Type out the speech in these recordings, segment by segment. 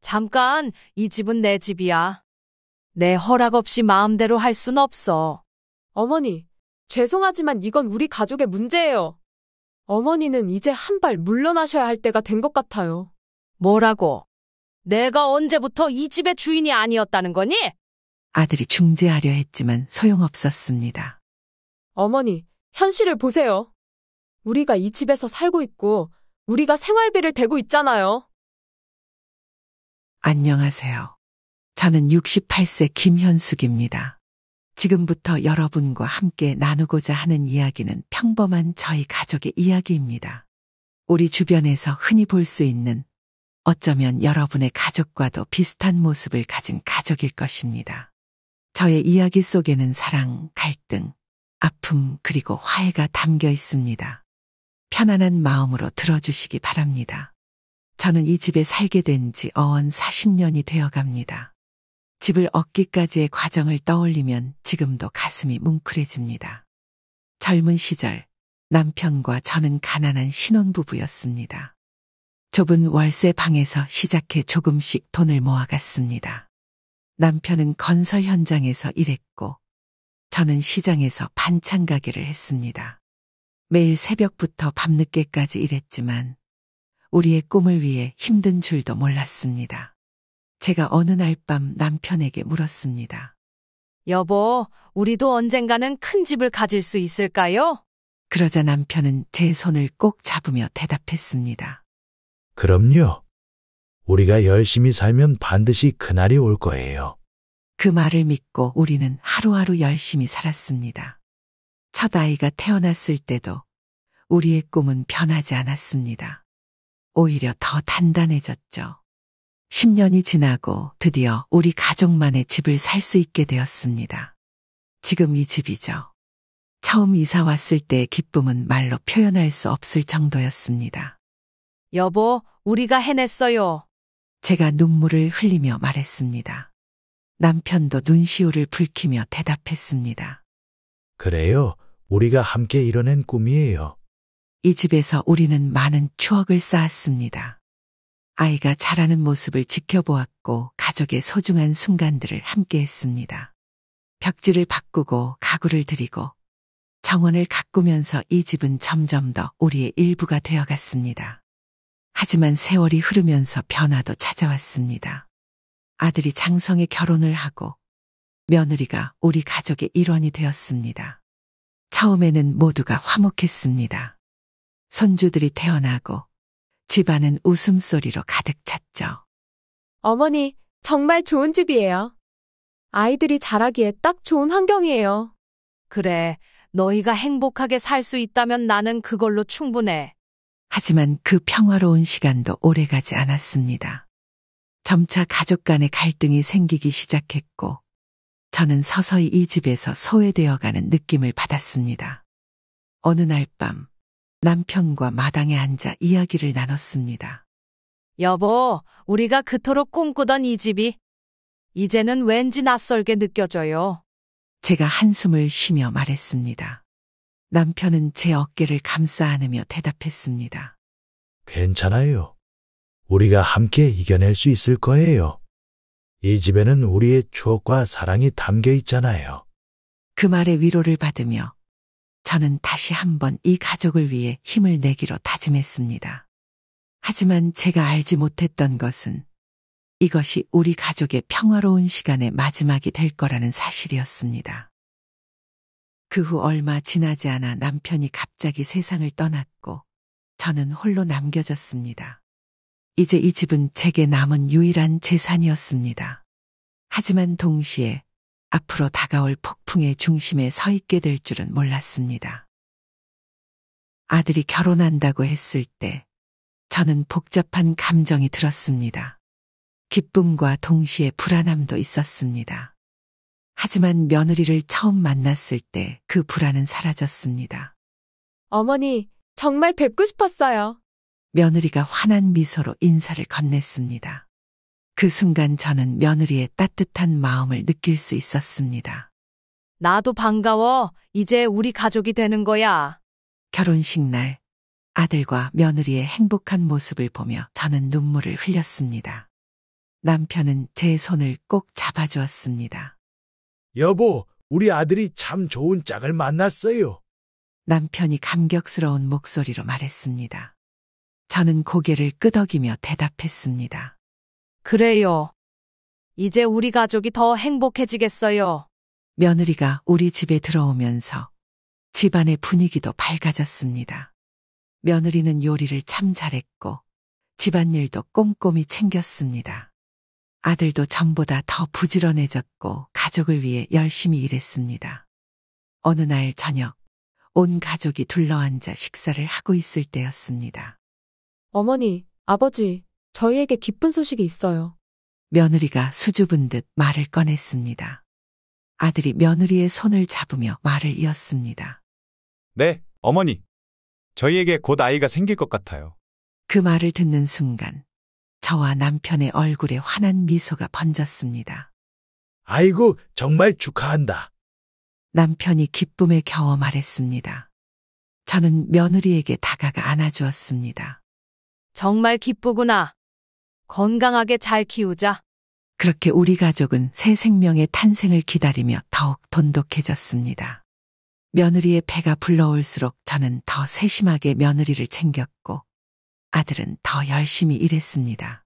잠깐, 이 집은 내 집이야. 내 허락 없이 마음대로 할 순 없어. 어머니, 죄송하지만 이건 우리 가족의 문제예요. 어머니는 이제 한 발 물러나셔야 할 때가 된 것 같아요. 뭐라고? 내가 언제부터 이 집의 주인이 아니었다는 거니? 아들이 중재하려 했지만 소용없었습니다. 어머니, 현실을 보세요. 우리가 이 집에서 살고 있고, 우리가 생활비를 대고 있잖아요. 안녕하세요. 저는 68세 김현숙입니다. 지금부터 여러분과 함께 나누고자 하는 이야기는 평범한 저희 가족의 이야기입니다. 우리 주변에서 흔히 볼 수 있는 어쩌면 여러분의 가족과도 비슷한 모습을 가진 가족일 것입니다. 저의 이야기 속에는 사랑, 갈등, 아픔, 그리고 화해가 담겨 있습니다. 편안한 마음으로 들어주시기 바랍니다. 저는 이 집에 살게 된 지 어언 40년이 되어 갑니다. 집을 얻기까지의 과정을 떠올리면 지금도 가슴이 뭉클해집니다. 젊은 시절 남편과 저는 가난한 신혼부부였습니다. 좁은 월세 방에서 시작해 조금씩 돈을 모아갔습니다. 남편은 건설 현장에서 일했고 저는 시장에서 반찬 가게를 했습니다. 매일 새벽부터 밤늦게까지 일했지만 우리의 꿈을 위해 힘든 줄도 몰랐습니다. 제가 어느 날 밤 남편에게 물었습니다. 여보, 우리도 언젠가는 큰 집을 가질 수 있을까요? 그러자 남편은 제 손을 꼭 잡으며 대답했습니다. 그럼요. 우리가 열심히 살면 반드시 그날이 올 거예요. 그 말을 믿고 우리는 하루하루 열심히 살았습니다. 첫 아이가 태어났을 때도 우리의 꿈은 변하지 않았습니다. 오히려 더 단단해졌죠. 10년이 지나고 드디어 우리 가족만의 집을 살 수 있게 되었습니다. 지금 이 집이죠. 처음 이사 왔을 때의 기쁨은 말로 표현할 수 없을 정도였습니다. 여보, 우리가 해냈어요. 제가 눈물을 흘리며 말했습니다. 남편도 눈시울을 붉히며 대답했습니다. 그래요. 우리가 함께 이뤄낸 꿈이에요. 이 집에서 우리는 많은 추억을 쌓았습니다. 아이가 자라는 모습을 지켜보았고 가족의 소중한 순간들을 함께 했습니다. 벽지를 바꾸고 가구를 들이고 정원을 가꾸면서 이 집은 점점 더 우리의 일부가 되어갔습니다. 하지만 세월이 흐르면서 변화도 찾아왔습니다. 아들이 장성의 결혼을 하고 며느리가 우리 가족의 일원이 되었습니다. 처음에는 모두가 화목했습니다. 손주들이 태어나고 집안은 웃음소리로 가득 찼죠. 어머니, 정말 좋은 집이에요. 아이들이 자라기에 딱 좋은 환경이에요. 그래, 너희가 행복하게 살 수 있다면 나는 그걸로 충분해. 하지만 그 평화로운 시간도 오래가지 않았습니다. 점차 가족 간의 갈등이 생기기 시작했고, 저는 서서히 이 집에서 소외되어가는 느낌을 받았습니다. 어느 날 밤, 남편과 마당에 앉아 이야기를 나눴습니다. 여보, 우리가 그토록 꿈꾸던 이 집이 이제는 왠지 낯설게 느껴져요. 제가 한숨을 쉬며 말했습니다. 남편은 제 어깨를 감싸 안으며 대답했습니다. 괜찮아요. 우리가 함께 이겨낼 수 있을 거예요. 이 집에는 우리의 추억과 사랑이 담겨 있잖아요. 그 말에 위로를 받으며 저는 다시 한번 이 가족을 위해 힘을 내기로 다짐했습니다. 하지만 제가 알지 못했던 것은 이것이 우리 가족의 평화로운 시간의 마지막이 될 거라는 사실이었습니다. 그 후 얼마 지나지 않아 남편이 갑자기 세상을 떠났고 저는 홀로 남겨졌습니다. 이제 이 집은 제게 남은 유일한 재산이었습니다. 하지만 동시에 앞으로 다가올 폭풍의 중심에 서 있게 될 줄은 몰랐습니다. 아들이 결혼한다고 했을 때 저는 복잡한 감정이 들었습니다. 기쁨과 동시에 불안함도 있었습니다. 하지만 며느리를 처음 만났을 때 그 불안은 사라졌습니다. 어머니, 정말 뵙고 싶었어요. 며느리가 환한 미소로 인사를 건넸습니다. 그 순간 저는 며느리의 따뜻한 마음을 느낄 수 있었습니다. 나도 반가워. 이제 우리 가족이 되는 거야. 결혼식 날 아들과 며느리의 행복한 모습을 보며 저는 눈물을 흘렸습니다. 남편은 제 손을 꼭 잡아주었습니다. 여보, 우리 아들이 참 좋은 짝을 만났어요. 남편이 감격스러운 목소리로 말했습니다. 저는 고개를 끄덕이며 대답했습니다. 그래요. 이제 우리 가족이 더 행복해지겠어요. 며느리가 우리 집에 들어오면서 집안의 분위기도 밝아졌습니다. 며느리는 요리를 참 잘했고 집안일도 꼼꼼히 챙겼습니다. 아들도 전보다 더 부지런해졌고 가족을 위해 열심히 일했습니다. 어느 날 저녁 온 가족이 둘러앉아 식사를 하고 있을 때였습니다. 어머니, 아버지, 저희에게 기쁜 소식이 있어요. 며느리가 수줍은 듯 말을 꺼냈습니다. 아들이 며느리의 손을 잡으며 말을 이었습니다. 네, 어머니. 저희에게 곧 아이가 생길 것 같아요. 그 말을 듣는 순간 저와 남편의 얼굴에 환한 미소가 번졌습니다. 아이고, 정말 축하한다. 남편이 기쁨에 겨워 말했습니다. 저는 며느리에게 다가가 안아주었습니다. 정말 기쁘구나. 건강하게 잘 키우자. 그렇게 우리 가족은 새 생명의 탄생을 기다리며 더욱 돈독해졌습니다. 며느리의 배가 불러올수록 저는 더 세심하게 며느리를 챙겼고 아들은 더 열심히 일했습니다.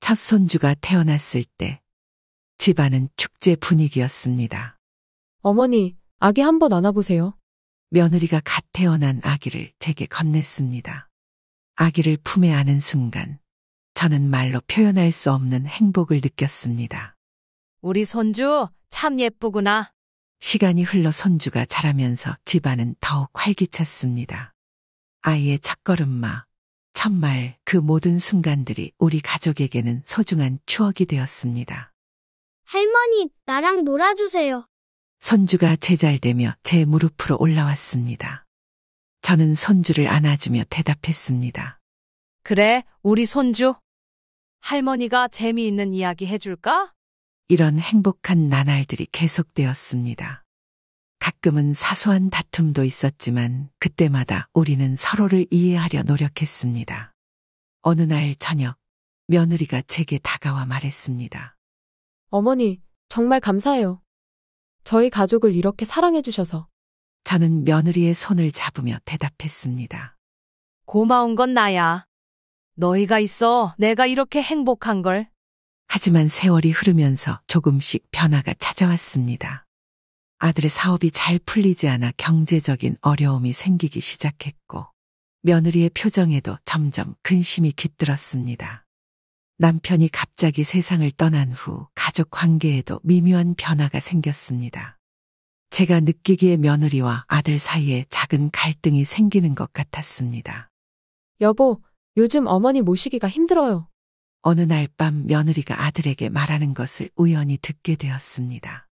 첫 손주가 태어났을 때 집안은 축제 분위기였습니다. 어머니, 아기 한번 안아보세요. 며느리가 갓 태어난 아기를 제게 건넸습니다. 아기를 품에 안은 순간 저는 말로 표현할 수 없는 행복을 느꼈습니다. 우리 손주 참 예쁘구나. 시간이 흘러 손주가 자라면서 집안은 더욱 활기찼습니다. 아이의 첫걸음마, 첫말 그 모든 순간들이 우리 가족에게는 소중한 추억이 되었습니다. 할머니, 나랑 놀아주세요. 손주가 제잘되며 제 무릎으로 올라왔습니다. 저는 손주를 안아주며 대답했습니다. 그래, 우리 손주. 할머니가 재미있는 이야기 해줄까? 이런 행복한 나날들이 계속되었습니다. 가끔은 사소한 다툼도 있었지만 그때마다 우리는 서로를 이해하려 노력했습니다. 어느 날 저녁, 며느리가 제게 다가와 말했습니다. 어머니, 정말 감사해요. 저희 가족을 이렇게 사랑해주셔서. 저는 며느리의 손을 잡으며 대답했습니다. 고마운 건 나야. 너희가 있어 내가 이렇게 행복한 걸. 하지만 세월이 흐르면서 조금씩 변화가 찾아왔습니다. 아들의 사업이 잘 풀리지 않아 경제적인 어려움이 생기기 시작했고, 며느리의 표정에도 점점 근심이 깃들었습니다. 남편이 갑자기 세상을 떠난 후 가족 관계에도 미묘한 변화가 생겼습니다. 제가 느끼기에 며느리와 아들 사이에 작은 갈등이 생기는 것 같았습니다. 여보, 요즘 어머니 모시기가 힘들어요. 어느 날 밤 며느리가 아들에게 말하는 것을 우연히 듣게 되었습니다.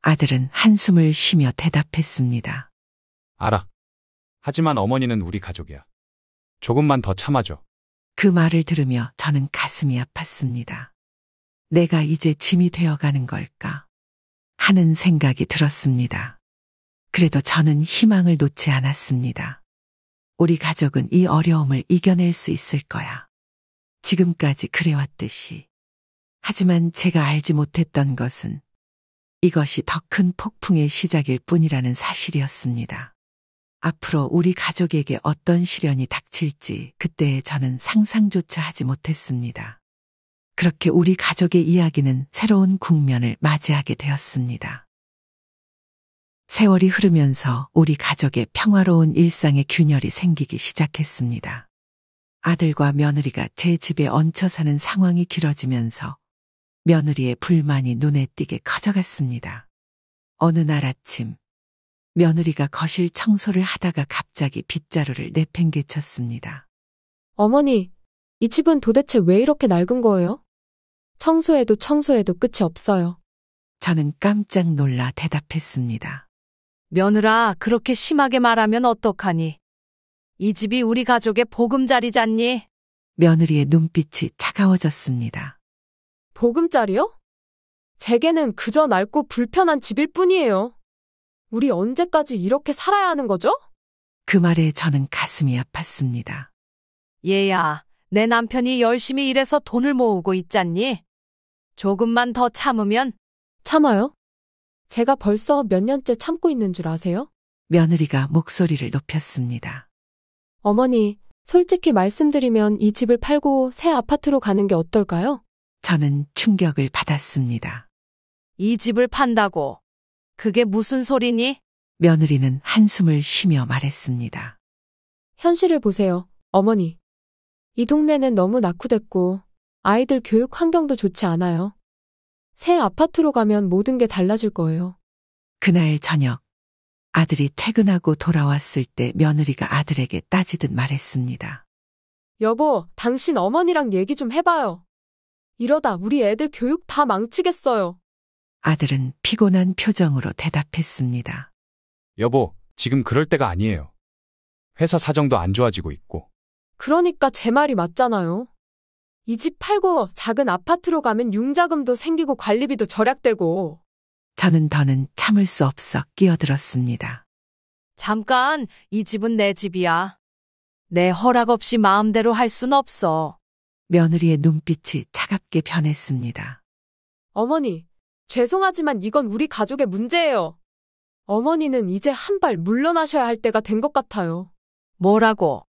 아들은 한숨을 쉬며 대답했습니다. 알아. 하지만 어머니는 우리 가족이야. 조금만 더 참아줘. 그 말을 들으며 저는 가슴이 아팠습니다. 내가 이제 짐이 되어가는 걸까 하는 생각이 들었습니다. 그래도 저는 희망을 놓지 않았습니다. 우리 가족은 이 어려움을 이겨낼 수 있을 거야. 지금까지 그래왔듯이. 하지만 제가 알지 못했던 것은 이것이 더 큰 폭풍의 시작일 뿐이라는 사실이었습니다. 앞으로 우리 가족에게 어떤 시련이 닥칠지 그때 저는 상상조차 하지 못했습니다. 그렇게 우리 가족의 이야기는 새로운 국면을 맞이하게 되었습니다. 세월이 흐르면서 우리 가족의 평화로운 일상의 균열이 생기기 시작했습니다. 아들과 며느리가 제 집에 얹혀 사는 상황이 길어지면서 며느리의 불만이 눈에 띄게 커져갔습니다. 어느 날 아침, 며느리가 거실 청소를 하다가 갑자기 빗자루를 내팽개쳤습니다. 어머니, 이 집은 도대체 왜 이렇게 낡은 거예요? 청소해도 청소해도 끝이 없어요. 저는 깜짝 놀라 대답했습니다. 며느라 그렇게 심하게 말하면 어떡하니? 이 집이 우리 가족의 보금자리잖니? 며느리의 눈빛이 차가워졌습니다. 보금자리요? 제게는 그저 낡고 불편한 집일 뿐이에요. 우리 언제까지 이렇게 살아야 하는 거죠? 그 말에 저는 가슴이 아팠습니다. 얘야, 내 남편이 열심히 일해서 돈을 모으고 있잖니? 조금만 더 참으면 참아요? 제가 벌써 몇 년째 참고 있는 줄 아세요? 며느리가 목소리를 높였습니다. 어머니, 솔직히 말씀드리면 이 집을 팔고 새 아파트로 가는 게 어떨까요? 저는 충격을 받았습니다. 이 집을 판다고. 그게 무슨 소리니? 며느리는 한숨을 쉬며 말했습니다. 현실을 보세요, 어머니. 이 동네는 너무 낙후됐고, 아이들 교육 환경도 좋지 않아요. 새 아파트로 가면 모든 게 달라질 거예요. 그날 저녁, 아들이 퇴근하고 돌아왔을 때 며느리가 아들에게 따지듯 말했습니다. 여보, 당신 어머니랑 얘기 좀 해봐요. 이러다 우리 애들 교육 다 망치겠어요. 아들은 피곤한 표정으로 대답했습니다. 여보, 지금 그럴 때가 아니에요. 회사 사정도 안 좋아지고 있고. 그러니까 제 말이 맞잖아요. 이집 팔고 작은 아파트로 가면 융자금도 생기고 관리비도 절약되고. 저는 더는 참을 수 없어 끼어들었습니다. 잠깐, 이 집은 내 집이야. 내 허락 없이 마음대로 할 순 없어. 며느리의 눈빛이 차갑게 변했습니다. 어머니, 죄송하지만 이건 우리 가족의 문제예요. 어머니는 이제 한 발 물러나셔야 할 때가 된 것 같아요. 뭐라고?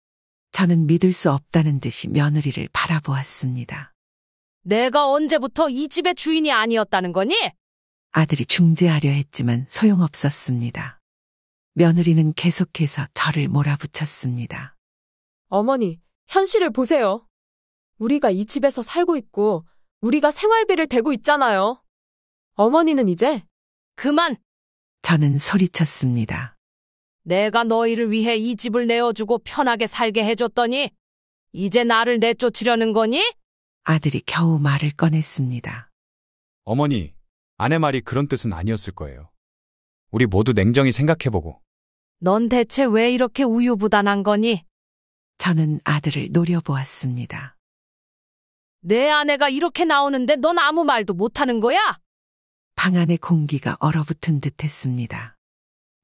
저는 믿을 수 없다는 듯이 며느리를 바라보았습니다. 내가 언제부터 이 집의 주인이 아니었다는 거니? 아들이 중재하려 했지만 소용없었습니다. 며느리는 계속해서 저를 몰아붙였습니다. 어머니, 현실을 보세요. 우리가 이 집에서 살고 있고, 우리가 생활비를 대고 있잖아요. 어머니는 이제 그만! 저는 소리쳤습니다. 내가 너희를 위해 이 집을 내어주고 편하게 살게 해줬더니 이제 나를 내쫓으려는 거니? 아들이 겨우 말을 꺼냈습니다. 어머니, 아내 말이 그런 뜻은 아니었을 거예요. 우리 모두 냉정히 생각해보고. 넌 대체 왜 이렇게 우유부단한 거니? 저는 아들을 노려보았습니다. 내 아내가 이렇게 나오는데 넌 아무 말도 못하는 거야? 방 안의 공기가 얼어붙은 듯 했습니다.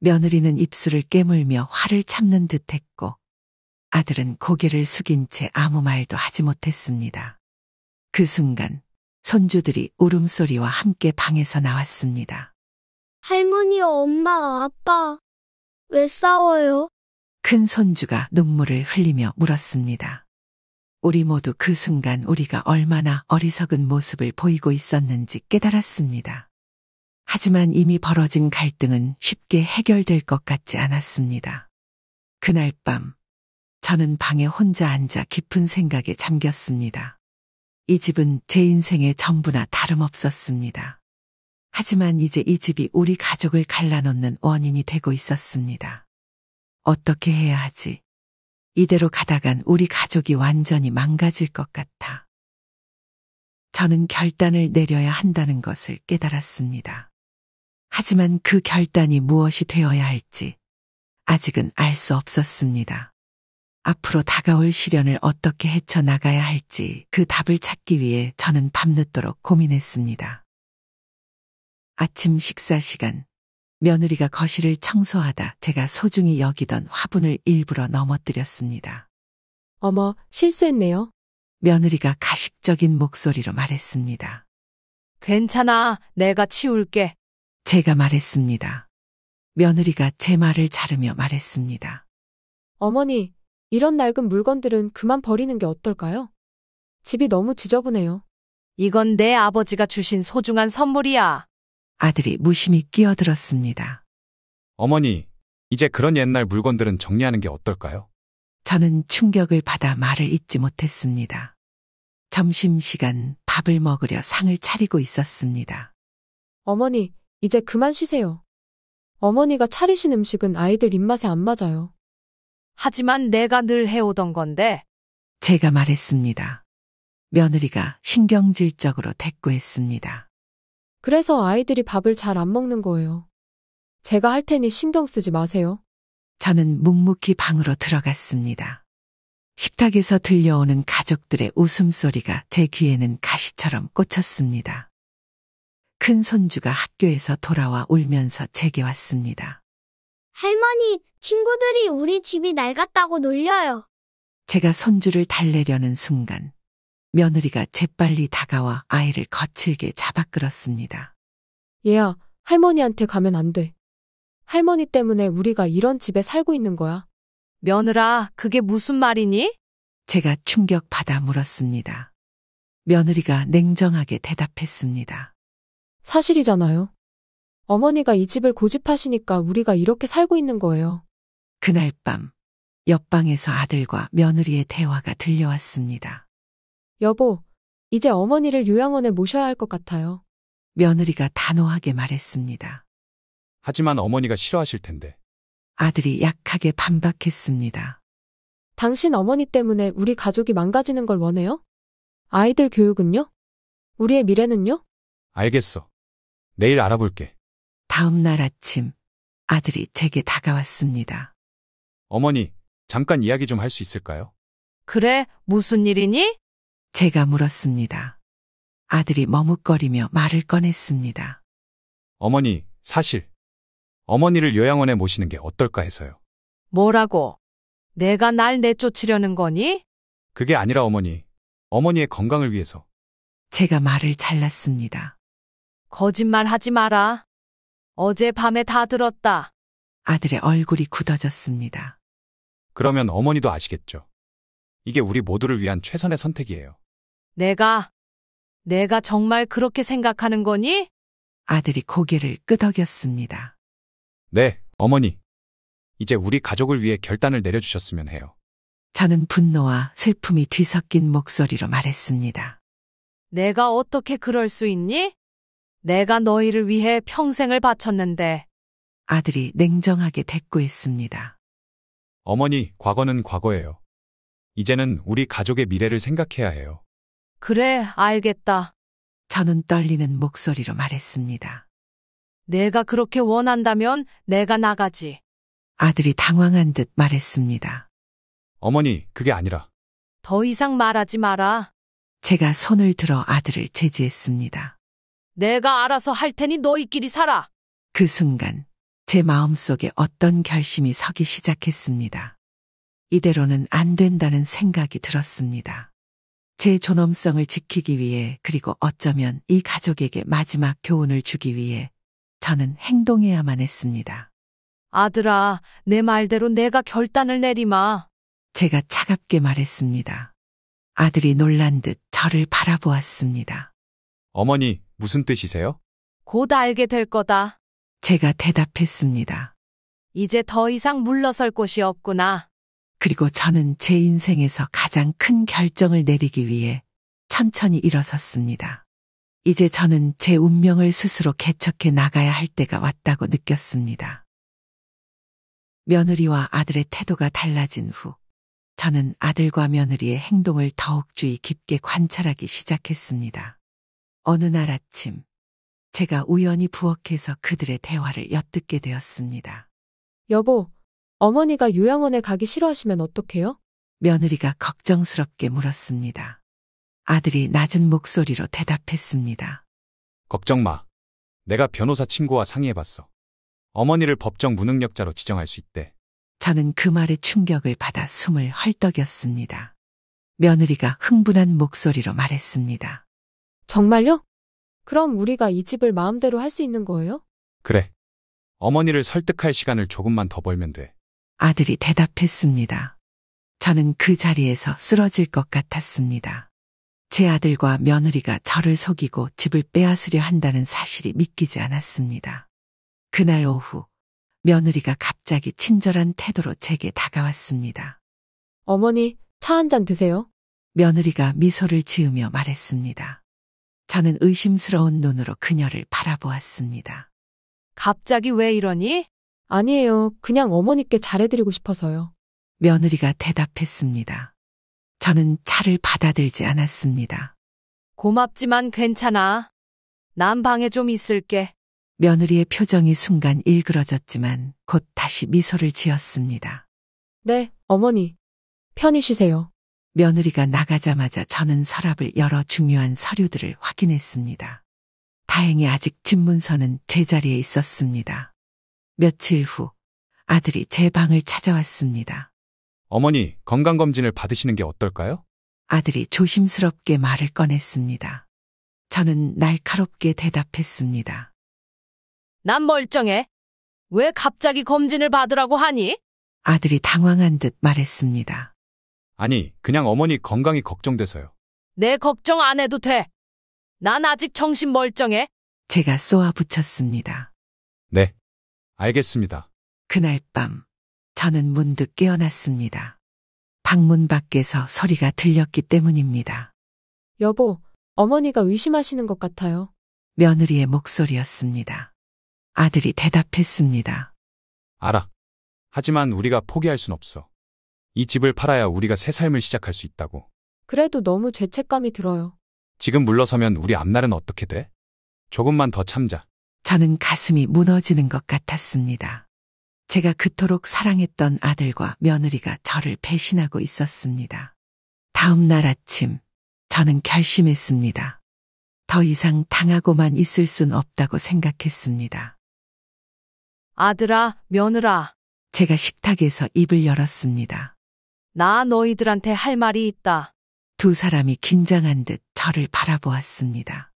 며느리는 입술을 깨물며 화를 참는 듯 했고 아들은 고개를 숙인 채 아무 말도 하지 못했습니다. 그 순간 손주들이 울음소리와 함께 방에서 나왔습니다. 할머니, 엄마, 아빠, 왜 싸워요? 큰 손주가 눈물을 흘리며 물었습니다. 우리 모두 그 순간 우리가 얼마나 어리석은 모습을 보이고 있었는지 깨달았습니다. 하지만 이미 벌어진 갈등은 쉽게 해결될 것 같지 않았습니다. 그날 밤, 저는 방에 혼자 앉아 깊은 생각에 잠겼습니다. 이 집은 제 인생의 전부나 다름없었습니다. 하지만 이제 이 집이 우리 가족을 갈라놓는 원인이 되고 있었습니다. 어떻게 해야 하지? 이대로 가다간 우리 가족이 완전히 망가질 것 같아. 저는 결단을 내려야 한다는 것을 깨달았습니다. 하지만 그 결단이 무엇이 되어야 할지 아직은 알 수 없었습니다. 앞으로 다가올 시련을 어떻게 헤쳐나가야 할지 그 답을 찾기 위해 저는 밤늦도록 고민했습니다. 아침 식사 시간, 며느리가 거실을 청소하다 제가 소중히 여기던 화분을 일부러 넘어뜨렸습니다. 어머, 실수했네요. 며느리가 가식적인 목소리로 말했습니다. 괜찮아, 내가 치울게. 제가 말했습니다. 며느리가 제 말을 자르며 말했습니다. 어머니, 이런 낡은 물건들은 그만 버리는 게 어떨까요? 집이 너무 지저분해요. 이건 내 아버지가 주신 소중한 선물이야. 아들이 무심히 끼어들었습니다. 어머니, 이제 그런 옛날 물건들은 정리하는 게 어떨까요? 저는 충격을 받아 말을 잇지 못했습니다. 점심시간 밥을 먹으려 상을 차리고 있었습니다. 어머니, 이제 그만 쉬세요. 어머니가 차리신 음식은 아이들 입맛에 안 맞아요. 하지만 내가 늘 해오던 건데 제가 말했습니다. 며느리가 신경질적으로 대꾸했습니다. 그래서 아이들이 밥을 잘 안 먹는 거예요. 제가 할 테니 신경 쓰지 마세요. 저는 묵묵히 방으로 들어갔습니다. 식탁에서 들려오는 가족들의 웃음소리가 제 귀에는 가시처럼 꽂혔습니다. 큰 손주가 학교에서 돌아와 울면서 제게 왔습니다. 할머니, 친구들이 우리 집이 낡았다고 놀려요. 제가 손주를 달래려는 순간 며느리가 재빨리 다가와 아이를 거칠게 잡아끌었습니다. 얘야, 할머니한테 가면 안 돼. 할머니 때문에 우리가 이런 집에 살고 있는 거야. 며느라, 그게 무슨 말이니? 제가 충격받아 물었습니다. 며느리가 냉정하게 대답했습니다. 사실이잖아요. 어머니가 이 집을 고집하시니까 우리가 이렇게 살고 있는 거예요. 그날 밤, 옆방에서 아들과 며느리의 대화가 들려왔습니다. 여보, 이제 어머니를 요양원에 모셔야 할 것 같아요. 며느리가 단호하게 말했습니다. 하지만 어머니가 싫어하실 텐데. 아들이 약하게 반박했습니다. 당신 어머니 때문에 우리 가족이 망가지는 걸 원해요? 아이들 교육은요? 우리의 미래는요? 알겠어. 내일 알아볼게. 다음 날 아침 아들이 제게 다가왔습니다. 어머니, 잠깐 이야기 좀 할 수 있을까요? 그래, 무슨 일이니? 제가 물었습니다. 아들이 머뭇거리며 말을 꺼냈습니다. 어머니, 사실 어머니를 요양원에 모시는 게 어떨까 해서요. 뭐라고? 내가 날 내쫓으려는 거니? 그게 아니라 어머니, 어머니의 건강을 위해서 제가 말을 잘랐습니다. 거짓말 하지 마라. 어제 밤에 다 들었다. 아들의 얼굴이 굳어졌습니다. 그러면 어머니도 아시겠죠. 이게 우리 모두를 위한 최선의 선택이에요. 내가, 내가 정말 그렇게 생각하는 거니? 아들이 고개를 끄덕였습니다. 네, 어머니. 이제 우리 가족을 위해 결단을 내려주셨으면 해요. 저는 분노와 슬픔이 뒤섞인 목소리로 말했습니다. 내가 어떻게 그럴 수 있니? 내가 너희를 위해 평생을 바쳤는데 아들이 냉정하게 대꾸했습니다. 어머니, 과거는 과거예요. 이제는 우리 가족의 미래를 생각해야 해요. 그래 알겠다. 저는 떨리는 목소리로 말했습니다. 내가 그렇게 원한다면 내가 나가지. 아들이 당황한 듯 말했습니다. 어머니, 그게 아니라 더 이상 말하지 마라. 제가 손을 들어 아들을 제지했습니다. 내가 알아서 할 테니 너희끼리 살아. 그 순간 제 마음속에 어떤 결심이 서기 시작했습니다. 이대로는 안 된다는 생각이 들었습니다. 제 존엄성을 지키기 위해 그리고 어쩌면 이 가족에게 마지막 교훈을 주기 위해 저는 행동해야만 했습니다. 아들아, 내 말대로 내가 결단을 내리마. 제가 차갑게 말했습니다. 아들이 놀란 듯 저를 바라보았습니다. 어머니, 무슨 뜻이세요? 곧 알게 될 거다. 제가 대답했습니다. 이제 더 이상 물러설 곳이 없구나. 그리고 저는 제 인생에서 가장 큰 결정을 내리기 위해 천천히 일어섰습니다. 이제 저는 제 운명을 스스로 개척해 나가야 할 때가 왔다고 느꼈습니다. 며느리와 아들의 태도가 달라진 후, 저는 아들과 며느리의 행동을 더욱 주의 깊게 관찰하기 시작했습니다. 어느 날 아침, 제가 우연히 부엌에서 그들의 대화를 엿듣게 되었습니다. 여보, 어머니가 요양원에 가기 싫어하시면 어떡해요? 며느리가 걱정스럽게 물었습니다. 아들이 낮은 목소리로 대답했습니다. 걱정 마. 내가 변호사 친구와 상의해봤어. 어머니를 법정 무능력자로 지정할 수 있대. 저는 그 말에 충격을 받아 숨을 헐떡였습니다. 며느리가 흥분한 목소리로 말했습니다. 정말요? 그럼 우리가 이 집을 마음대로 할 수 있는 거예요? 그래. 어머니를 설득할 시간을 조금만 더 벌면 돼. 아들이 대답했습니다. 저는 그 자리에서 쓰러질 것 같았습니다. 제 아들과 며느리가 저를 속이고 집을 빼앗으려 한다는 사실이 믿기지 않았습니다. 그날 오후, 며느리가 갑자기 친절한 태도로 제게 다가왔습니다. 어머니, 차 한 잔 드세요. 며느리가 미소를 지으며 말했습니다. 저는 의심스러운 눈으로 그녀를 바라보았습니다. 갑자기 왜 이러니? 아니에요. 그냥 어머니께 잘해드리고 싶어서요. 며느리가 대답했습니다. 저는 차를 받아들지 않았습니다. 고맙지만 괜찮아. 난 방에 좀 있을게. 며느리의 표정이 순간 일그러졌지만 곧 다시 미소를 지었습니다. 네, 어머니. 편히 쉬세요. 며느리가 나가자마자 저는 서랍을 열어 중요한 서류들을 확인했습니다. 다행히 아직 집문서는 제자리에 있었습니다. 며칠 후 아들이 제 방을 찾아왔습니다. 어머니, 건강검진을 받으시는 게 어떨까요? 아들이 조심스럽게 말을 꺼냈습니다. 저는 날카롭게 대답했습니다. 난 멀쩡해. 왜 갑자기 검진을 받으라고 하니? 아들이 당황한 듯 말했습니다. 아니, 그냥 어머니 건강이 걱정돼서요. 내 걱정 안 해도 돼. 난 아직 정신 멀쩡해. 제가 쏘아붙였습니다. 네, 알겠습니다. 그날 밤 저는 문득 깨어났습니다. 방문 밖에서 소리가 들렸기 때문입니다. 여보, 어머니가 의심하시는 것 같아요. 며느리의 목소리였습니다. 아들이 대답했습니다. 알아. 하지만 우리가 포기할 순 없어. 이 집을 팔아야 우리가 새 삶을 시작할 수 있다고. 그래도 너무 죄책감이 들어요. 지금 물러서면 우리 앞날은 어떻게 돼? 조금만 더 참자. 저는 가슴이 무너지는 것 같았습니다. 제가 그토록 사랑했던 아들과 며느리가 저를 배신하고 있었습니다. 다음 날 아침, 저는 결심했습니다. 더 이상 당하고만 있을 순 없다고 생각했습니다. 아들아, 며느라. 제가 식탁에서 입을 열었습니다. 나 너희들한테 할 말이 있다. 두 사람이 긴장한 듯 저를 바라보았습니다.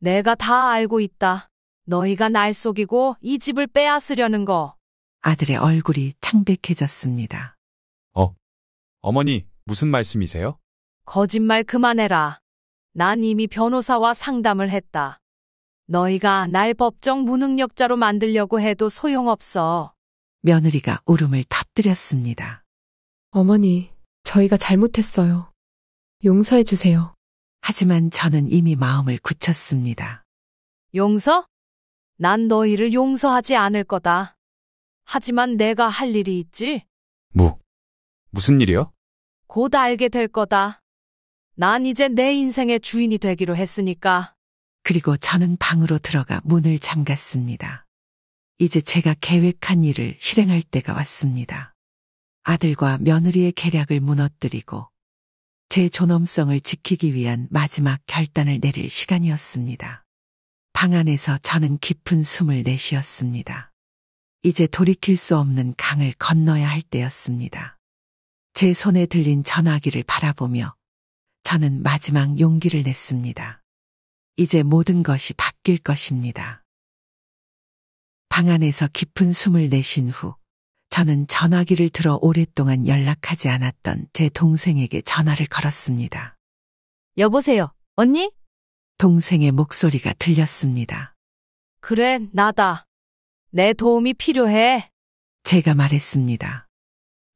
내가 다 알고 있다. 너희가 날 속이고 이 집을 빼앗으려는 거. 아들의 얼굴이 창백해졌습니다. 어, 어머니, 무슨 말씀이세요? 거짓말 그만해라. 난 이미 변호사와 상담을 했다. 너희가 날 법정 무능력자로 만들려고 해도 소용없어. 며느리가 울음을 터뜨렸습니다. 어머니, 저희가 잘못했어요. 용서해 주세요. 하지만 저는 이미 마음을 굳혔습니다. 용서? 난 너희를 용서하지 않을 거다. 하지만 내가 할 일이 있지? 무. 뭐? 무슨 일이요? 곧 알게 될 거다. 난 이제 내 인생의 주인이 되기로 했으니까. 그리고 저는 방으로 들어가 문을 잠갔습니다. 이제 제가 계획한 일을 실행할 때가 왔습니다. 아들과 며느리의 계략을 무너뜨리고 제 존엄성을 지키기 위한 마지막 결단을 내릴 시간이었습니다. 방 안에서 저는 깊은 숨을 내쉬었습니다. 이제 돌이킬 수 없는 강을 건너야 할 때였습니다. 제 손에 들린 전화기를 바라보며 저는 마지막 용기를 냈습니다. 이제 모든 것이 바뀔 것입니다. 방 안에서 깊은 숨을 내쉰 후 저는 전화기를 들어 오랫동안 연락하지 않았던 제 동생에게 전화를 걸었습니다. 여보세요, 언니? 동생의 목소리가 들렸습니다. 그래, 나다. 내 도움이 필요해. 제가 말했습니다.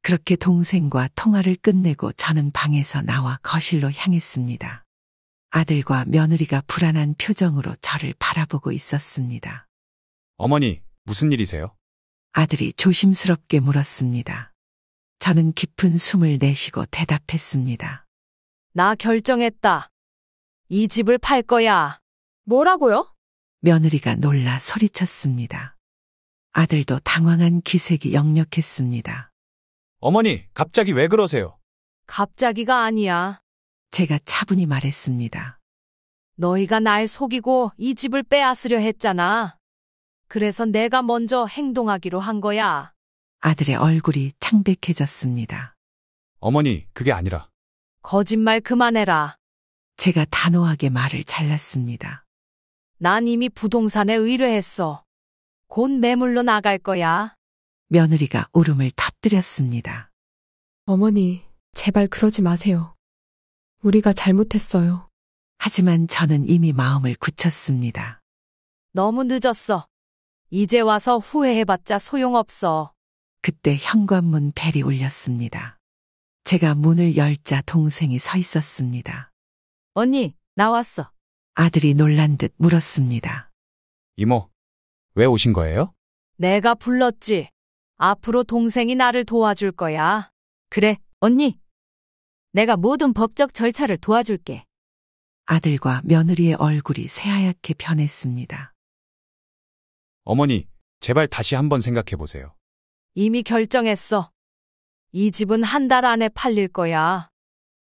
그렇게 동생과 통화를 끝내고 저는 방에서 나와 거실로 향했습니다. 아들과 며느리가 불안한 표정으로 저를 바라보고 있었습니다. 어머니, 무슨 일이세요? 아들이 조심스럽게 물었습니다. 저는 깊은 숨을 내쉬고 대답했습니다. 나 결정했다. 이 집을 팔 거야. 뭐라고요? 며느리가 놀라 소리쳤습니다. 아들도 당황한 기색이 역력했습니다. 어머니, 갑자기 왜 그러세요? 갑자기가 아니야. 제가 차분히 말했습니다. 너희가 날 속이고 이 집을 빼앗으려 했잖아. 그래서 내가 먼저 행동하기로 한 거야. 아들의 얼굴이 창백해졌습니다. 어머니, 그게 아니라. 거짓말 그만해라. 제가 단호하게 말을 잘랐습니다. 난 이미 부동산에 의뢰했어. 곧 매물로 나갈 거야. 며느리가 울음을 터뜨렸습니다. 어머니, 제발 그러지 마세요. 우리가 잘못했어요. 하지만 저는 이미 마음을 굳혔습니다. 너무 늦었어. 이제 와서 후회해봤자 소용없어. 그때 현관문 벨이 울렸습니다. 제가 문을 열자 동생이 서 있었습니다. 언니, 나왔어. 아들이 놀란 듯 물었습니다. 이모, 왜 오신 거예요? 내가 불렀지. 앞으로 동생이 나를 도와줄 거야. 그래, 언니. 내가 모든 법적 절차를 도와줄게. 아들과 며느리의 얼굴이 새하얗게 변했습니다. 어머니, 제발 다시 한번 생각해 보세요. 이미 결정했어. 이 집은 한 달 안에 팔릴 거야.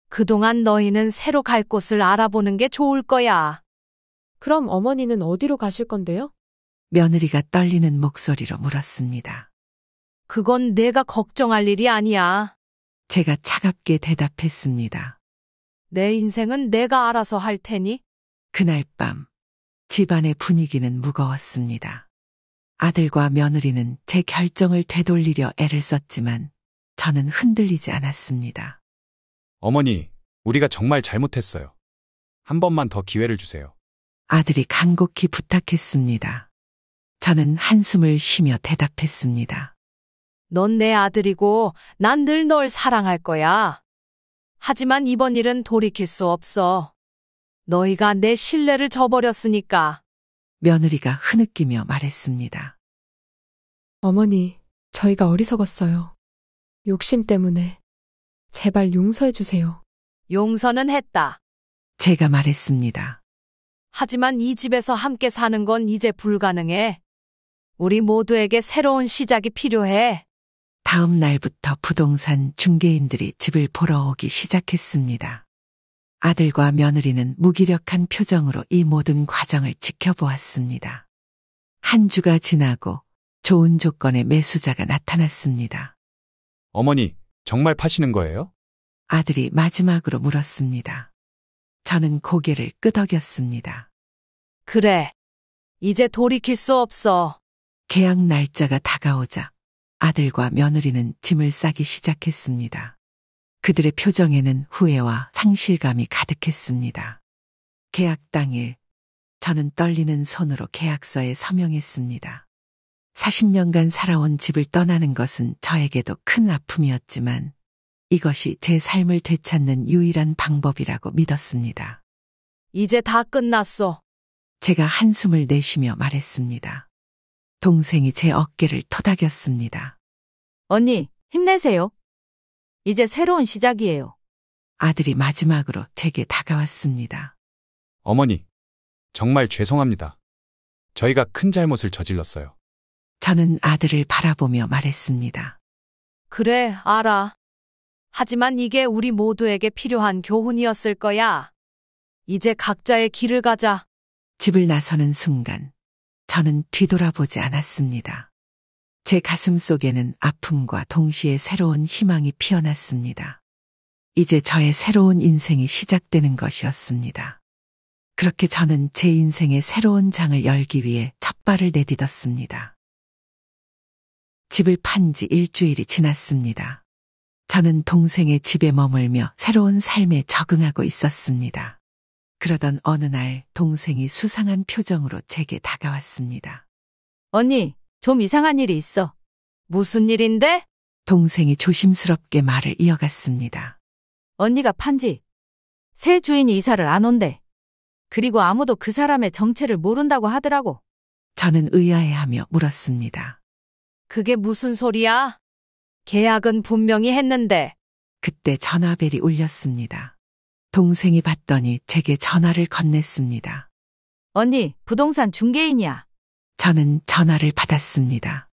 그동안 너희는 새로 갈 곳을 알아보는 게 좋을 거야. 그럼 어머니는 어디로 가실 건데요? 며느리가 떨리는 목소리로 물었습니다. 그건 내가 걱정할 일이 아니야. 제가 차갑게 대답했습니다. 내 인생은 내가 알아서 할 테니. 그날 밤, 집안의 분위기는 무거웠습니다. 아들과 며느리는 제 결정을 되돌리려 애를 썼지만 저는 흔들리지 않았습니다. 어머니, 우리가 정말 잘못했어요. 한 번만 더 기회를 주세요. 아들이 간곡히 부탁했습니다. 저는 한숨을 쉬며 대답했습니다. 넌 내 아들이고 난 늘 널 사랑할 거야. 하지만 이번 일은 돌이킬 수 없어. 너희가 내 신뢰를 저버렸으니까. 며느리가 흐느끼며 말했습니다. 어머니, 저희가 어리석었어요. 욕심 때문에. 제발 용서해 주세요. 용서는 했다. 제가 말했습니다. 하지만 이 집에서 함께 사는 건 이제 불가능해. 우리 모두에게 새로운 시작이 필요해. 다음 날부터 부동산 중개인들이 집을 보러 오기 시작했습니다. 아들과 며느리는 무기력한 표정으로 이 모든 과정을 지켜보았습니다. 한 주가 지나고 좋은 조건의 매수자가 나타났습니다. 어머니, 정말 파시는 거예요? 아들이 마지막으로 물었습니다. 저는 고개를 끄덕였습니다. 그래. 이제 돌이킬 수 없어. 계약 날짜가 다가오자 아들과 며느리는 짐을 싸기 시작했습니다. 그들의 표정에는 후회와 상실감이 가득했습니다. 계약 당일, 저는 떨리는 손으로 계약서에 서명했습니다. 40년간 살아온 집을 떠나는 것은 저에게도 큰 아픔이었지만 이것이 제 삶을 되찾는 유일한 방법이라고 믿었습니다. 이제 다 끝났어. 제가 한숨을 내쉬며 말했습니다. 동생이 제 어깨를 토닥였습니다. 언니, 힘내세요. 이제 새로운 시작이에요. 아들이 마지막으로 제게 다가왔습니다. 어머니, 정말 죄송합니다. 저희가 큰 잘못을 저질렀어요. 저는 아들을 바라보며 말했습니다. 그래, 알아. 하지만 이게 우리 모두에게 필요한 교훈이었을 거야. 이제 각자의 길을 가자. 집을 나서는 순간 저는 뒤돌아보지 않았습니다. 제 가슴 속에는 아픔과 동시에 새로운 희망이 피어났습니다. 이제 저의 새로운 인생이 시작되는 것이었습니다. 그렇게 저는 제 인생의 새로운 장을 열기 위해 첫 발을 내딛었습니다. 집을 판 지 일주일이 지났습니다. 저는 동생의 집에 머물며 새로운 삶에 적응하고 있었습니다. 그러던 어느 날 동생이 수상한 표정으로 제게 다가왔습니다. 언니, 좀 이상한 일이 있어. 무슨 일인데? 동생이 조심스럽게 말을 이어갔습니다. 언니가 판지. 새 주인이 이사를 안 온대. 그리고 아무도 그 사람의 정체를 모른다고 하더라고. 저는 의아해하며 물었습니다. 그게 무슨 소리야? 계약은 분명히 했는데. 그때 전화벨이 울렸습니다. 동생이 봤더니 제게 전화를 건넸습니다. 언니, 부동산 중개인이야. 저는 전화를 받았습니다.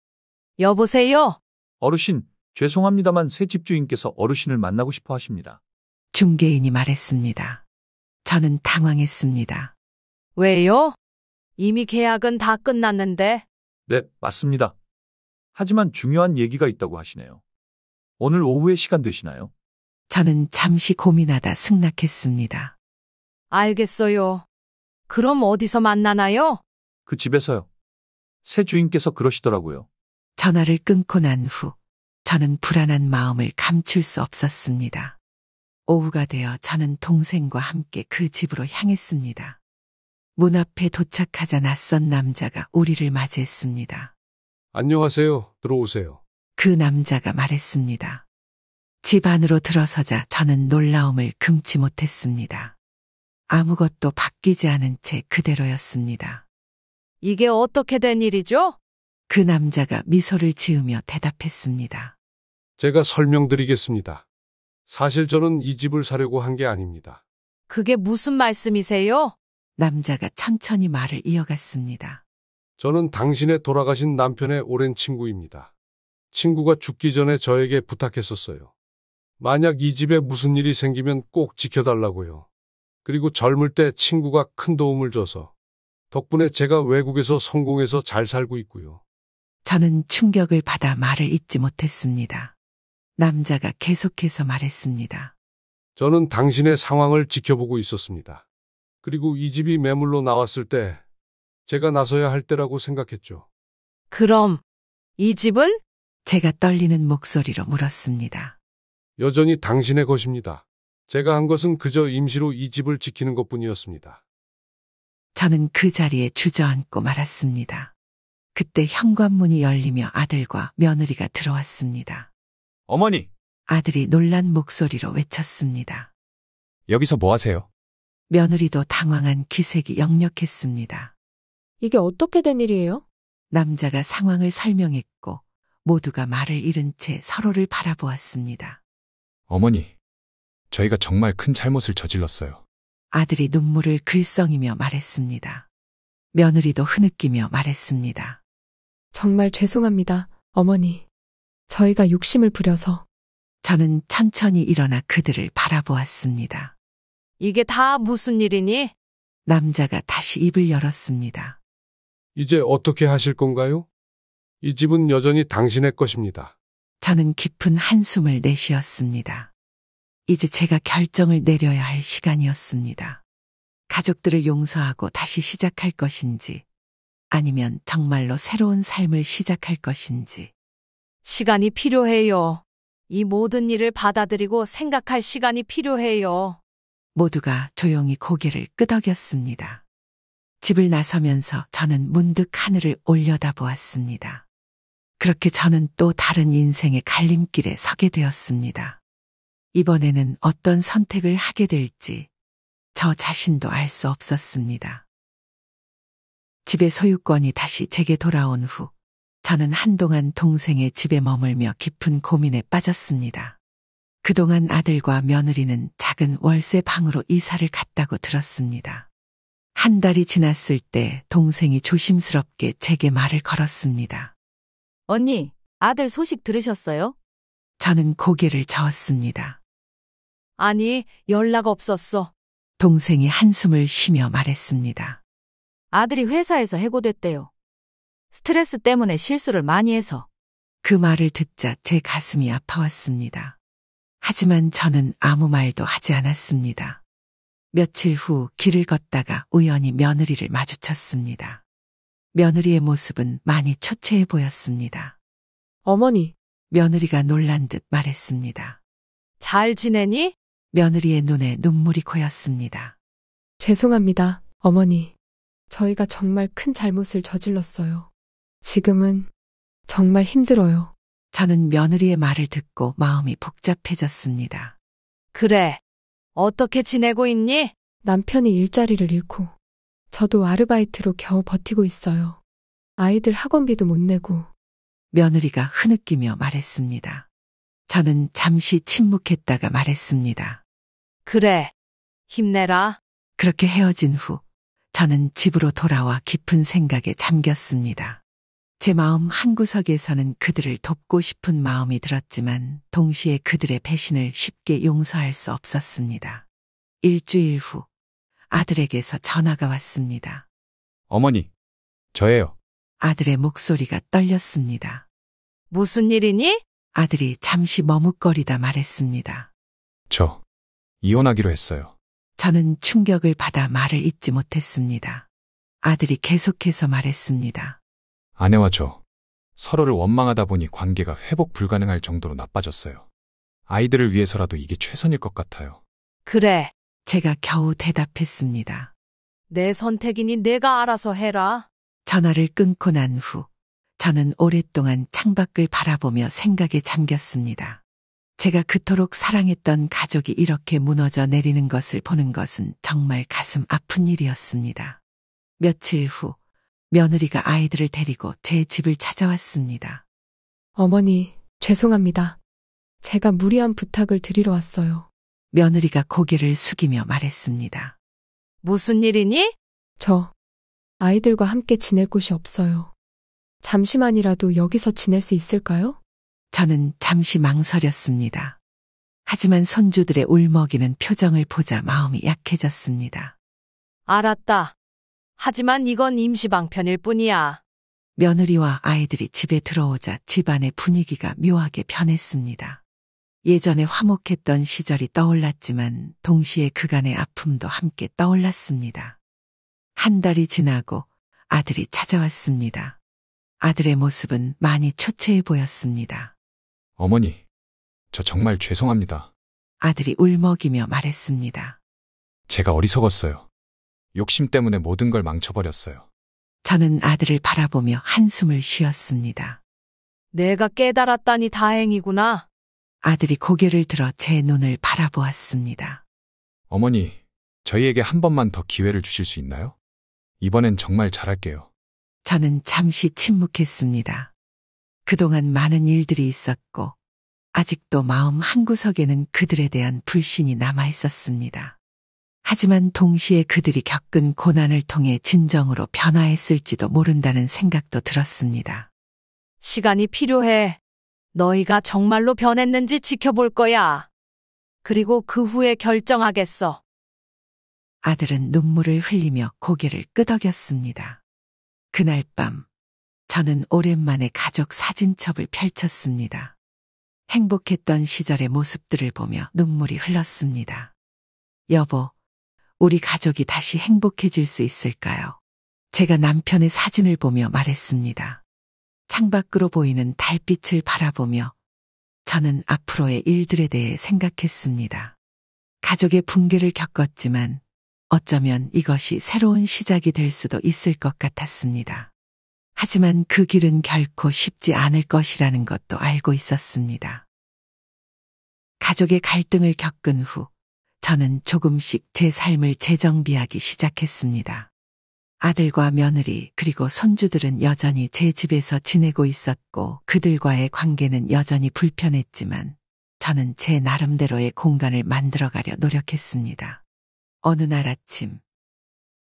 여보세요? 어르신, 죄송합니다만 새 집주인께서 어르신을 만나고 싶어 하십니다. 중개인이 말했습니다. 저는 당황했습니다. 왜요? 이미 계약은 다 끝났는데. 네, 맞습니다. 하지만 중요한 얘기가 있다고 하시네요. 오늘 오후에 시간 되시나요? 저는 잠시 고민하다 승낙했습니다. 알겠어요. 그럼 어디서 만나나요? 그 집에서요. 새 주인께서 그러시더라고요. 전화를 끊고 난 후 저는 불안한 마음을 감출 수 없었습니다. 오후가 되어 저는 동생과 함께 그 집으로 향했습니다. 문 앞에 도착하자 낯선 남자가 우리를 맞이했습니다. 안녕하세요. 들어오세요. 그 남자가 말했습니다. 집 안으로 들어서자 저는 놀라움을 금치 못했습니다. 아무것도 바뀌지 않은 채 그대로였습니다. 이게 어떻게 된 일이죠? 그 남자가 미소를 지으며 대답했습니다. 제가 설명드리겠습니다. 사실 저는 이 집을 사려고 한 게 아닙니다. 그게 무슨 말씀이세요? 남자가 천천히 말을 이어갔습니다. 저는 당신의 돌아가신 남편의 오랜 친구입니다. 친구가 죽기 전에 저에게 부탁했었어요. 만약 이 집에 무슨 일이 생기면 꼭 지켜달라고요. 그리고 젊을 때 친구가 큰 도움을 줘서 덕분에 제가 외국에서 성공해서 잘 살고 있고요. 저는 충격을 받아 말을 잇지 못했습니다. 남자가 계속해서 말했습니다. 저는 당신의 상황을 지켜보고 있었습니다. 그리고 이 집이 매물로 나왔을 때 제가 나서야 할 때라고 생각했죠. 그럼 이 집은? 제가 떨리는 목소리로 물었습니다. 여전히 당신의 것입니다. 제가 한 것은 그저 임시로 이 집을 지키는 것 뿐이었습니다. 저는 그 자리에 주저앉고 말았습니다. 그때 현관문이 열리며 아들과 며느리가 들어왔습니다. 어머니, 아들이 놀란 목소리로 외쳤습니다. 여기서 뭐 하세요? 며느리도 당황한 기색이 역력했습니다. 이게 어떻게 된 일이에요? 남자가 상황을 설명했고 모두가 말을 잃은 채 서로를 바라보았습니다. 어머니, 저희가 정말 큰 잘못을 저질렀어요. 아들이 눈물을 글썽이며 말했습니다. 며느리도 흐느끼며 말했습니다. 정말 죄송합니다, 어머니. 저희가 욕심을 부려서. 저는 천천히 일어나 그들을 바라보았습니다. 이게 다 무슨 일이니? 남자가 다시 입을 열었습니다. 이제 어떻게 하실 건가요? 이 집은 여전히 당신의 것입니다. 저는 깊은 한숨을 내쉬었습니다. 이제 제가 결정을 내려야 할 시간이었습니다. 가족들을 용서하고 다시 시작할 것인지, 아니면 정말로 새로운 삶을 시작할 것인지. 시간이 필요해요. 이 모든 일을 받아들이고 생각할 시간이 필요해요. 모두가 조용히 고개를 끄덕였습니다. 집을 나서면서 저는 문득 하늘을 올려다 보았습니다. 그렇게 저는 또 다른 인생의 갈림길에 서게 되었습니다. 이번에는 어떤 선택을 하게 될지 저 자신도 알 수 없었습니다. 집의 소유권이 다시 제게 돌아온 후 저는 한동안 동생의 집에 머물며 깊은 고민에 빠졌습니다. 그동안 아들과 며느리는 작은 월세 방으로 이사를 갔다고 들었습니다. 한 달이 지났을 때 동생이 조심스럽게 제게 말을 걸었습니다. 언니, 아들 소식 들으셨어요? 저는 고개를 저었습니다. 아니, 연락 없었어. 동생이 한숨을 쉬며 말했습니다. 아들이 회사에서 해고됐대요. 스트레스 때문에 실수를 많이 해서. 그 말을 듣자 제 가슴이 아파왔습니다. 하지만 저는 아무 말도 하지 않았습니다. 며칠 후 길을 걷다가 우연히 며느리를 마주쳤습니다. 며느리의 모습은 많이 초췌해 보였습니다. 어머니, 며느리가 놀란 듯 말했습니다. 잘 지내니? 며느리의 눈에 눈물이 고였습니다. 죄송합니다, 어머니. 저희가 정말 큰 잘못을 저질렀어요. 지금은 정말 힘들어요. 저는 며느리의 말을 듣고 마음이 복잡해졌습니다. 그래. 어떻게 지내고 있니? 남편이 일자리를 잃고 저도 아르바이트로 겨우 버티고 있어요. 아이들 학원비도 못 내고 며느리가 흐느끼며 말했습니다. 저는 잠시 침묵했다가 말했습니다. 그래. 힘내라. 그렇게 헤어진 후 저는 집으로 돌아와 깊은 생각에 잠겼습니다. 제 마음 한구석에서는 그들을 돕고 싶은 마음이 들었지만 동시에 그들의 배신을 쉽게 용서할 수 없었습니다. 일주일 후 아들에게서 전화가 왔습니다. 어머니, 저예요. 아들의 목소리가 떨렸습니다. 무슨 일이니? 아들이 잠시 머뭇거리다 말했습니다. 저 이혼하기로 했어요. 저는 충격을 받아 말을 잇지 못했습니다. 아들이 계속해서 말했습니다. 아내와 저 서로를 원망하다 보니 관계가 회복 불가능할 정도로 나빠졌어요. 아이들을 위해서라도 이게 최선일 것 같아요. 그래, 제가 겨우 대답했습니다. 내 선택이니 내가 알아서 해라. 전화를 끊고 난 후, 저는 오랫동안 창밖을 바라보며 생각에 잠겼습니다. 제가 그토록 사랑했던 가족이 이렇게 무너져 내리는 것을 보는 것은 정말 가슴 아픈 일이었습니다. 며칠 후 며느리가 아이들을 데리고 제 집을 찾아왔습니다. 어머니, 죄송합니다. 제가 무리한 부탁을 드리러 왔어요. 며느리가 고개를 숙이며 말했습니다. 무슨 일이니? 저 아이들과 함께 지낼 곳이 없어요. 잠시만이라도 여기서 지낼 수 있을까요? 저는 잠시 망설였습니다. 하지만 손주들의 울먹이는 표정을 보자 마음이 약해졌습니다. 알았다. 하지만 이건 임시방편일 뿐이야. 며느리와 아이들이 집에 들어오자 집안의 분위기가 묘하게 변했습니다. 예전에 화목했던 시절이 떠올랐지만 동시에 그간의 아픔도 함께 떠올랐습니다. 한 달이 지나고 아들이 찾아왔습니다. 아들의 모습은 많이 초췌해 보였습니다. 어머니, 저 정말 죄송합니다. 아들이 울먹이며 말했습니다. 제가 어리석었어요. 욕심 때문에 모든 걸 망쳐버렸어요. 저는 아들을 바라보며 한숨을 쉬었습니다. 내가 깨달았다니 다행이구나. 아들이 고개를 들어 제 눈을 바라보았습니다. 어머니, 저희에게 한 번만 더 기회를 주실 수 있나요? 이번엔 정말 잘할게요. 저는 잠시 침묵했습니다. 그동안 많은 일들이 있었고 아직도 마음 한구석에는 그들에 대한 불신이 남아 있었습니다. 하지만 동시에 그들이 겪은 고난을 통해 진정으로 변화했을지도 모른다는 생각도 들었습니다. 시간이 필요해. 너희가 정말로 변했는지 지켜볼 거야. 그리고 그 후에 결정하겠어. 아들은 눈물을 흘리며 고개를 끄덕였습니다. 그날 밤 저는 오랜만에 가족 사진첩을 펼쳤습니다. 행복했던 시절의 모습들을 보며 눈물이 흘렀습니다. 여보, 우리 가족이 다시 행복해질 수 있을까요? 제가 남편의 사진을 보며 말했습니다. 창밖으로 보이는 달빛을 바라보며 저는 앞으로의 일들에 대해 생각했습니다. 가족의 붕괴를 겪었지만 어쩌면 이것이 새로운 시작이 될 수도 있을 것 같았습니다. 하지만 그 길은 결코 쉽지 않을 것이라는 것도 알고 있었습니다. 가족의 갈등을 겪은 후 저는 조금씩 제 삶을 재정비하기 시작했습니다. 아들과 며느리 그리고 손주들은 여전히 제 집에서 지내고 있었고 그들과의 관계는 여전히 불편했지만 저는 제 나름대로의 공간을 만들어가려 노력했습니다. 어느 날 아침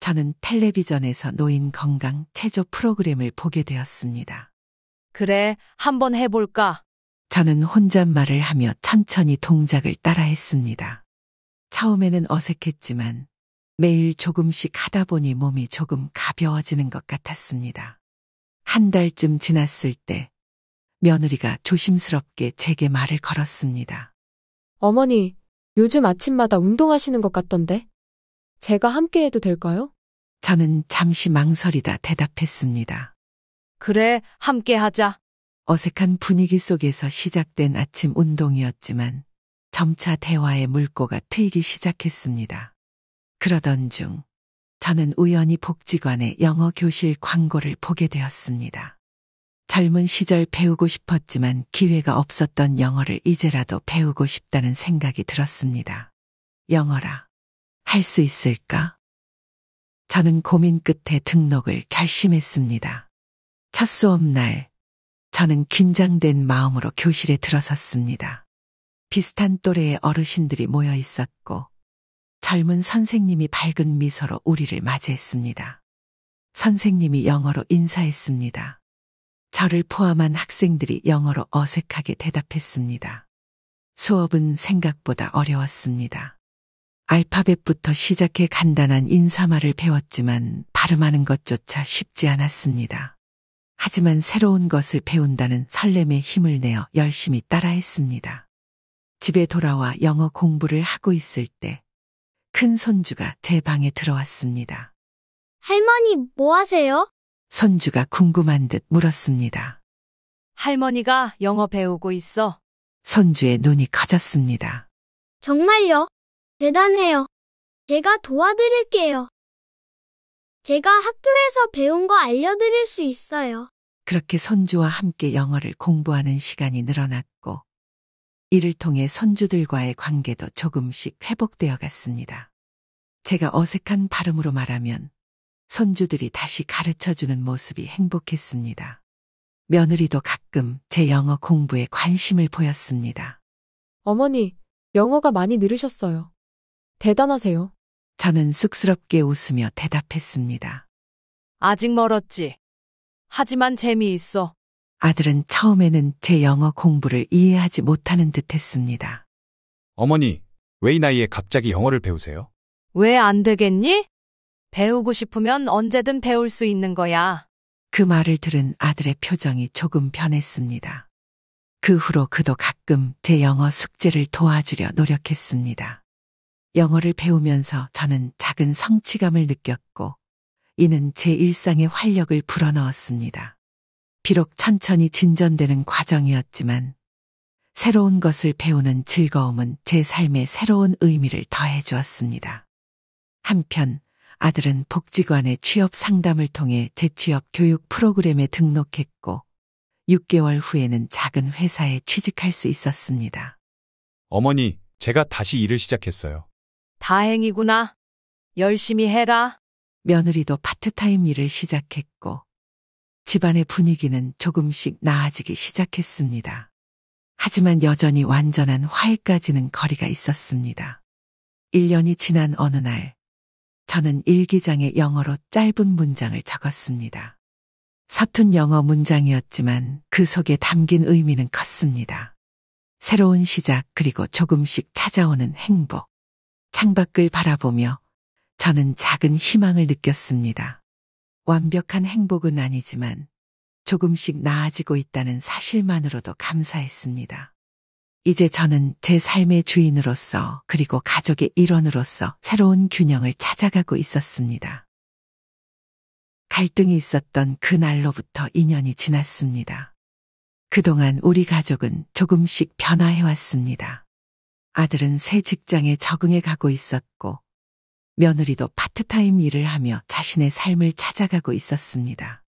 저는 텔레비전에서 노인 건강 체조 프로그램을 보게 되었습니다. 그래, 한번 해볼까? 저는 혼잣말을 하며 천천히 동작을 따라했습니다. 처음에는 어색했지만 매일 조금씩 하다 보니 몸이 조금 가벼워지는 것 같았습니다. 한 달쯤 지났을 때 며느리가 조심스럽게 제게 말을 걸었습니다. 어머니, 요즘 아침마다 운동하시는 것 같던데? 제가 함께 해도 될까요? 저는 잠시 망설이다 대답했습니다. 그래, 함께 하자. 어색한 분위기 속에서 시작된 아침 운동이었지만 점차 대화의 물꼬가 트이기 시작했습니다. 그러던 중 저는 우연히 복지관의 영어 교실 광고를 보게 되었습니다. 젊은 시절 배우고 싶었지만 기회가 없었던 영어를 이제라도 배우고 싶다는 생각이 들었습니다. 영어라. 할수 있을까? 저는 고민 끝에 등록을 결심했습니다. 첫 수업 날, 저는 긴장된 마음으로 교실에 들어섰습니다. 비슷한 또래의 어르신들이 모여 있었고, 젊은 선생님이 밝은 미소로 우리를 맞이했습니다. 선생님이 영어로 인사했습니다. 저를 포함한 학생들이 영어로 어색하게 대답했습니다. 수업은 생각보다 어려웠습니다. 알파벳부터 시작해 간단한 인사말을 배웠지만 발음하는 것조차 쉽지 않았습니다. 하지만 새로운 것을 배운다는 설렘에 힘을 내어 열심히 따라했습니다. 집에 돌아와 영어 공부를 하고 있을 때 큰 손주가 제 방에 들어왔습니다. 할머니, 뭐 하세요? 손주가 궁금한 듯 물었습니다. 할머니가 영어 배우고 있어. 손주의 눈이 커졌습니다. 정말요? 대단해요. 제가 도와드릴게요. 제가 학교에서 배운 거 알려드릴 수 있어요. 그렇게 선주와 함께 영어를 공부하는 시간이 늘어났고, 이를 통해 선주들과의 관계도 조금씩 회복되어 갔습니다. 제가 어색한 발음으로 말하면 선주들이 다시 가르쳐 주는 모습이 행복했습니다. 며느리도 가끔 제 영어 공부에 관심을 보였습니다. 어머니, 영어가 많이 늘으셨어요. 대단하세요. 저는 쑥스럽게 웃으며 대답했습니다. 아직 멀었지. 하지만 재미있어. 아들은 처음에는 제 영어 공부를 이해하지 못하는 듯 했습니다. 어머니, 왜 이 나이에 갑자기 영어를 배우세요? 왜 안 되겠니? 배우고 싶으면 언제든 배울 수 있는 거야. 그 말을 들은 아들의 표정이 조금 변했습니다. 그 후로 그도 가끔 제 영어 숙제를 도와주려 노력했습니다. 영어를 배우면서 저는 작은 성취감을 느꼈고, 이는 제 일상의 활력을 불어넣었습니다. 비록 천천히 진전되는 과정이었지만, 새로운 것을 배우는 즐거움은 제 삶에 새로운 의미를 더해 주었습니다. 한편 아들은 복지관의 취업 상담을 통해 재취업 교육 프로그램에 등록했고 6개월 후에는 작은 회사에 취직할 수 있었습니다. 어머니, 제가 다시 일을 시작했어요. 다행이구나. 열심히 해라. 며느리도 파트타임 일을 시작했고 집안의 분위기는 조금씩 나아지기 시작했습니다. 하지만 여전히 완전한 화해까지는 거리가 있었습니다. 1년이 지난 어느 날 저는 일기장에 영어로 짧은 문장을 적었습니다. 서툰 영어 문장이었지만 그 속에 담긴 의미는 컸습니다. 새로운 시작 그리고 조금씩 찾아오는 행복. 창밖을 바라보며 저는 작은 희망을 느꼈습니다. 완벽한 행복은 아니지만 조금씩 나아지고 있다는 사실만으로도 감사했습니다. 이제 저는 제 삶의 주인으로서 그리고 가족의 일원으로서 새로운 균형을 찾아가고 있었습니다. 갈등이 있었던 그날로부터 2년이 지났습니다. 그동안 우리 가족은 조금씩 변화해왔습니다. 아들은 새 직장에 적응해 가고 있었고 며느리도 파트타임 일을 하며 자신의 삶을 찾아가고 있었습니다.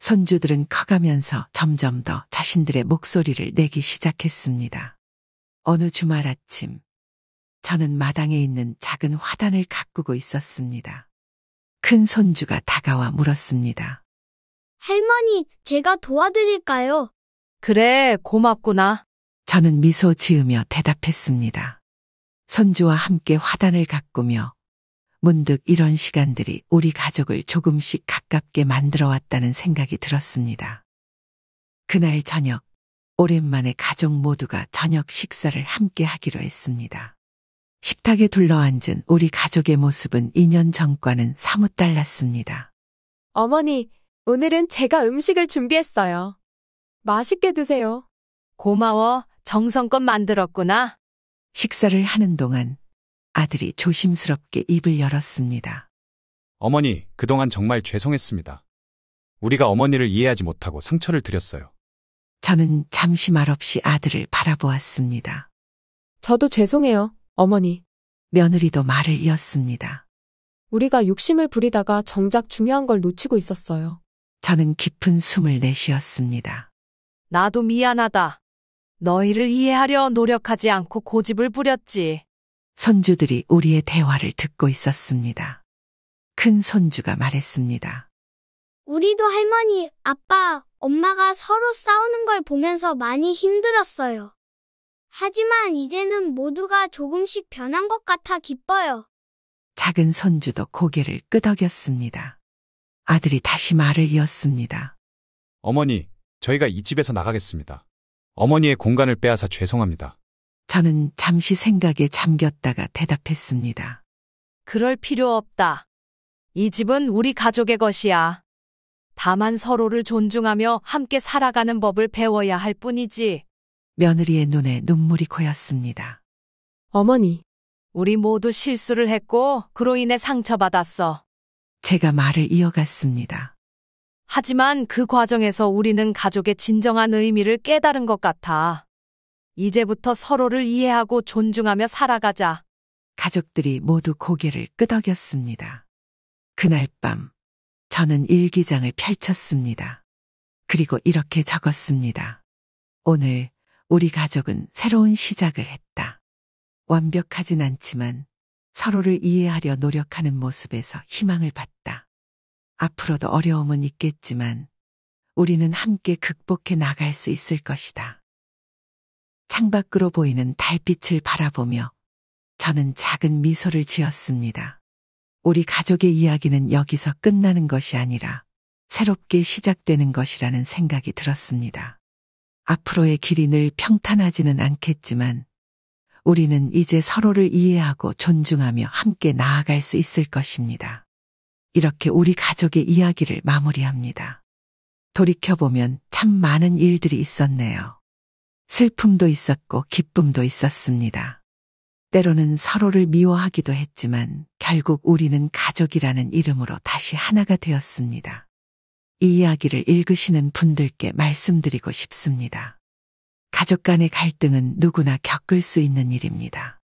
손주들은 커가면서 점점 더 자신들의 목소리를 내기 시작했습니다. 어느 주말 아침, 저는 마당에 있는 작은 화단을 가꾸고 있었습니다. 큰 손주가 다가와 물었습니다. 할머니, 제가 도와드릴까요? 그래, 고맙구나. 저는 미소 지으며 대답했습니다. 선주와 함께 화단을 가꾸며 문득 이런 시간들이 우리 가족을 조금씩 가깝게 만들어 왔다는 생각이 들었습니다. 그날 저녁, 오랜만에 가족 모두가 저녁 식사를 함께 하기로 했습니다. 식탁에 둘러앉은 우리 가족의 모습은 2년 전과는 사뭇 달랐습니다. 어머니, 오늘은 제가 음식을 준비했어요. 맛있게 드세요. 고마워. 정성껏 만들었구나. 식사를 하는 동안 아들이 조심스럽게 입을 열었습니다. 어머니, 그동안 정말 죄송했습니다. 우리가 어머니를 이해하지 못하고 상처를 드렸어요. 저는 잠시 말없이 아들을 바라보았습니다. 저도 죄송해요, 어머니. 며느리도 말을 이었습니다. 우리가 욕심을 부리다가 정작 중요한 걸 놓치고 있었어요. 저는 깊은 숨을 내쉬었습니다. 나도 미안하다. 너희를 이해하려 노력하지 않고 고집을 부렸지. 손주들이 우리의 대화를 듣고 있었습니다. 큰 손주가 말했습니다. 우리도 할머니, 아빠, 엄마가 서로 싸우는 걸 보면서 많이 힘들었어요. 하지만 이제는 모두가 조금씩 변한 것 같아 기뻐요. 작은 손주도 고개를 끄덕였습니다. 아들이 다시 말을 이었습니다. 어머니, 저희가 이 집에서 나가겠습니다. 어머니의 공간을 빼앗아 죄송합니다. 저는 잠시 생각에 잠겼다가 대답했습니다. 그럴 필요 없다. 이 집은 우리 가족의 것이야. 다만 서로를 존중하며 함께 살아가는 법을 배워야 할 뿐이지. 며느리의 눈에 눈물이 고였습니다. 어머니, 우리 모두 실수를 했고 그로 인해 상처받았어. 제가 말을 이어갔습니다. 하지만 그 과정에서 우리는 가족의 진정한 의미를 깨달은 것 같아. 이제부터 서로를 이해하고 존중하며 살아가자. 가족들이 모두 고개를 끄덕였습니다. 그날 밤, 저는 일기장을 펼쳤습니다. 그리고 이렇게 적었습니다. 오늘 우리 가족은 새로운 시작을 했다. 완벽하진 않지만 서로를 이해하려 노력하는 모습에서 희망을 봤다. 앞으로도 어려움은 있겠지만 우리는 함께 극복해 나갈 수 있을 것이다. 창밖으로 보이는 달빛을 바라보며 저는 작은 미소를 지었습니다. 우리 가족의 이야기는 여기서 끝나는 것이 아니라 새롭게 시작되는 것이라는 생각이 들었습니다. 앞으로의 길이 늘 평탄하지는 않겠지만 우리는 이제 서로를 이해하고 존중하며 함께 나아갈 수 있을 것입니다. 이렇게 우리 가족의 이야기를 마무리합니다. 돌이켜보면 참 많은 일들이 있었네요. 슬픔도 있었고 기쁨도 있었습니다. 때로는 서로를 미워하기도 했지만 결국 우리는 가족이라는 이름으로 다시 하나가 되었습니다. 이 이야기를 읽으시는 분들께 말씀드리고 싶습니다. 가족 간의 갈등은 누구나 겪을 수 있는 일입니다.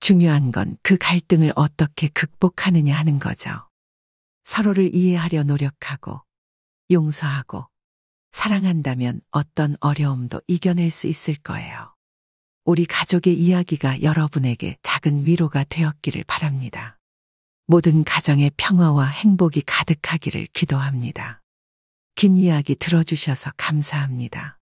중요한 건 그 갈등을 어떻게 극복하느냐 하는 거죠. 서로를 이해하려 노력하고 용서하고 사랑한다면 어떤 어려움도 이겨낼 수 있을 거예요. 우리 가족의 이야기가 여러분에게 작은 위로가 되었기를 바랍니다. 모든 가정의 평화와 행복이 가득하기를 기도합니다. 긴 이야기 들어주셔서 감사합니다.